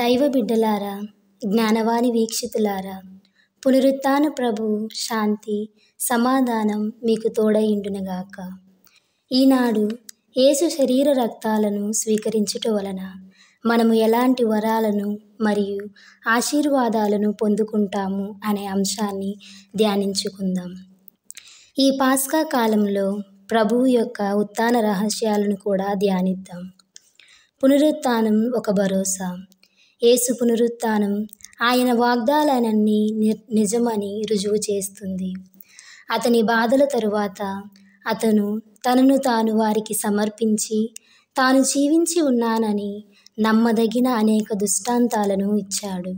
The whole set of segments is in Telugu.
దైవ బిడ్డలారా జ్ఞానవాణి వీక్షితులారా పునరుత్న ప్రభు శాంతి సమాధానం మీకు తోడయిండునగాక ఈనాడు యేసు శరీర రక్తాలను స్వీకరించుట వలన మనము ఎలాంటి వరాలను మరియు ఆశీర్వాదాలను పొందుకుంటాము అనే అంశాన్ని ధ్యానించుకుందాం ఈ పాస్కా కాలంలో ప్రభువు యొక్క ఉత్థాన రహస్యాలను కూడా ధ్యానిద్దాం పునరుత్నం ఒక భరోసా యేసు పునరుత్థానం ఆయన వాగ్దానాలన్నీ నిజమని రుజువు చేస్తుంది అతని బాధల తరువాత అతను తనను తాను వారికి సమర్పించి తాను జీవించి ఉన్నానని నమ్మదగిన అనేక దృష్టాంతాలను ఇచ్చాడు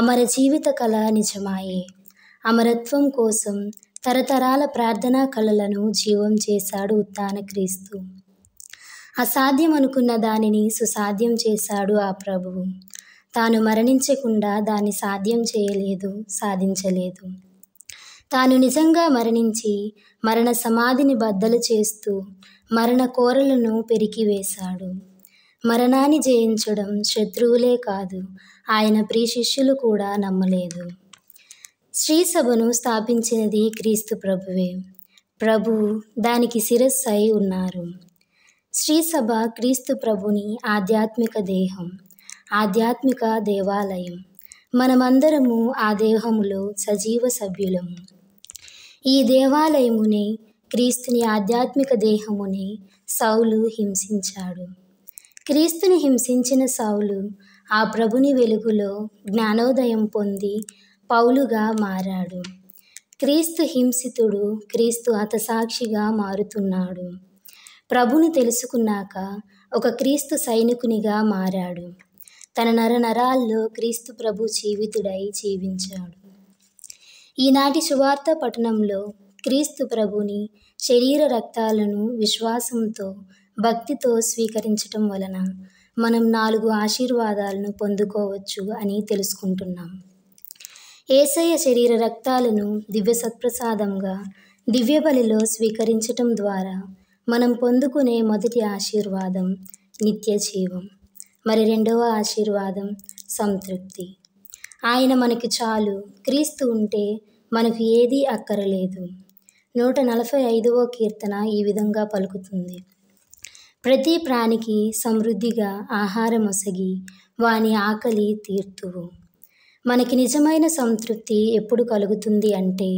అమర జీవిత కళ నిజమాయే అమరత్వం కోసం తరతరాల ప్రార్థనా కళలను జీవం చేశాడు ఉత్తాన క్రీస్తు అసాధ్యం అనుకున్న దానిని సుసాధ్యం చేశాడు ఆ ప్రభువు తాను మరణించకుండా దాన్ని సాధ్యం చేయలేదు సాధించలేదు తాను నిజంగా మరణించి మరణ సమాధిని బద్దలు చేస్తూ మరణ కోరలను పెరికివేశాడు మరణాన్ని జయించడం శత్రువులే కాదు ఆయన ప్రీ శిష్యులు కూడా నమ్మలేదు శ్రీసభను స్థాపించినది క్రీస్తు ప్రభువే ప్రభు దానికి శిరస్సు అయి ఉన్నారు శ్రీసభ క్రీస్తు ప్రభుని ఆధ్యాత్మిక దేహం ఆధ్యాత్మిక దేవాలయం మనమందరము ఆ దేహములో సజీవ సభ్యులము ఈ దేవాలయమునే క్రీస్తుని ఆధ్యాత్మిక దేహముని సౌలు హింసించాడు క్రీస్తుని హింసించిన సౌలు ఆ ప్రభుని వెలుగులో జ్ఞానోదయం పొంది పౌలుగా మారాడు క్రీస్తు హింసితుడు క్రీస్తు హతసాక్షిగా మారుతున్నాడు ప్రభుని తెలుసుకున్నాక ఒక క్రీస్తు సైనికునిగా మారాడు తన నర నరాల్లో క్రీస్తు ప్రభు జీవితుడై జీవించాడు ఈనాటి సువార్త పఠనంలో క్రీస్తు ప్రభుని శరీర రక్తాలను విశ్వాసంతో భక్తితో స్వీకరించటం వలన మనం నాలుగు ఆశీర్వాదాలను పొందుకోవచ్చు అని తెలుసుకుంటున్నాం ఏసయ్య శరీర రక్తాలను దివ్య సత్ప్రసాదంగా దివ్య బలిలో స్వీకరించటం ద్వారా మనం పొందుకునే మొదటి ఆశీర్వాదం నిత్య జీవం మరి రెండవ ఆశీర్వాదం సంతృప్తి ఆయన మనకి చాలు క్రీస్తు ఉంటే మనకు ఏదీ అక్కరలేదు నూట నలభై ఐదవ కీర్తన ఈ విధంగా పలుకుతుంది ప్రతి ప్రాణికి సమృద్ధిగా ఆహారం ఒసగి వాని ఆకలి తీర్తువు మనకి నిజమైన సంతృప్తి ఎప్పుడు కలుగుతుంది అంటే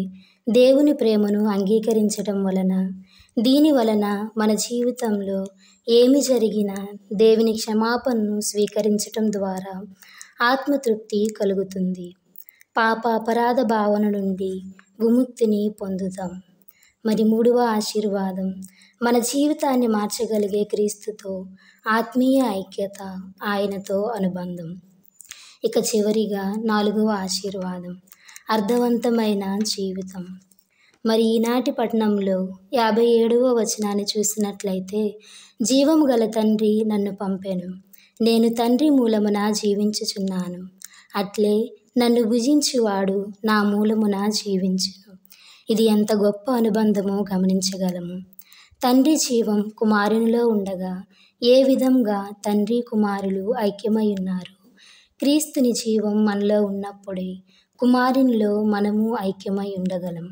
దేవుని ప్రేమను అంగీకరించడం వలన దీని వలన మన జీవితంలో ఏమి జరిగినా దేవుని క్షమాపణను స్వీకరించటం ద్వారా ఆత్మతృప్తి కలుగుతుంది పాప అపరాధ భావన నుండి విముక్తిని పొందుతాం మరి మూడవ ఆశీర్వాదం మన జీవితాన్ని మార్చగలిగే క్రీస్తుతో ఆత్మీయ ఐక్యత ఆయనతో అనుబంధం ఇక చివరిగా నాలుగవ ఆశీర్వాదం అర్థవంతమైన జీవితం మరి ఈనాటి పట్టణంలో యాభై ఏడవ వచనాన్ని చూసినట్లయితే జీవము గల తండ్రి నన్ను పంపాను నేను తండ్రి మూలమున జీవించుచున్నాను అట్లే నన్ను భుజించువాడు నా మూలమున జీవించును ఇది ఎంత గొప్ప అనుబంధమో గమనించగలము తండ్రి జీవం కుమారునిలో ఉండగా ఏ విధంగా తండ్రి కుమారులు ఐక్యమై ఉన్నారు క్రీస్తుని జీవం మనలో ఉన్నప్పుడే కుమారునిలో మనము ఐక్యమై ఉండగలం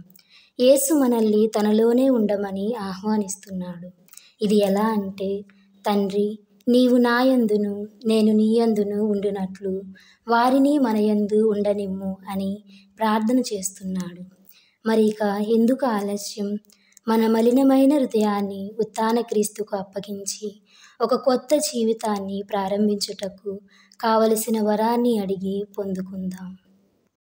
యేసు మనల్ని తనలోనే ఉండమని ఆహ్వానిస్తున్నాడు ఇది ఎలా అంటే తండ్రి నీవు నాయందును నేను నీయందును ఉండునట్లు వారిని మనయందు ఉండనిమ్ము అని ప్రార్థన చేస్తున్నాడు మరి ఇక ఎందుకు ఆలస్యం మన మలినమైన హృదయాన్ని ఉత్తాన క్రీస్తుకు అప్పగించి ఒక కొత్త జీవితాన్ని ప్రారంభించుటకు కావలసిన వరాన్ని అడిగి పొందుకుందాం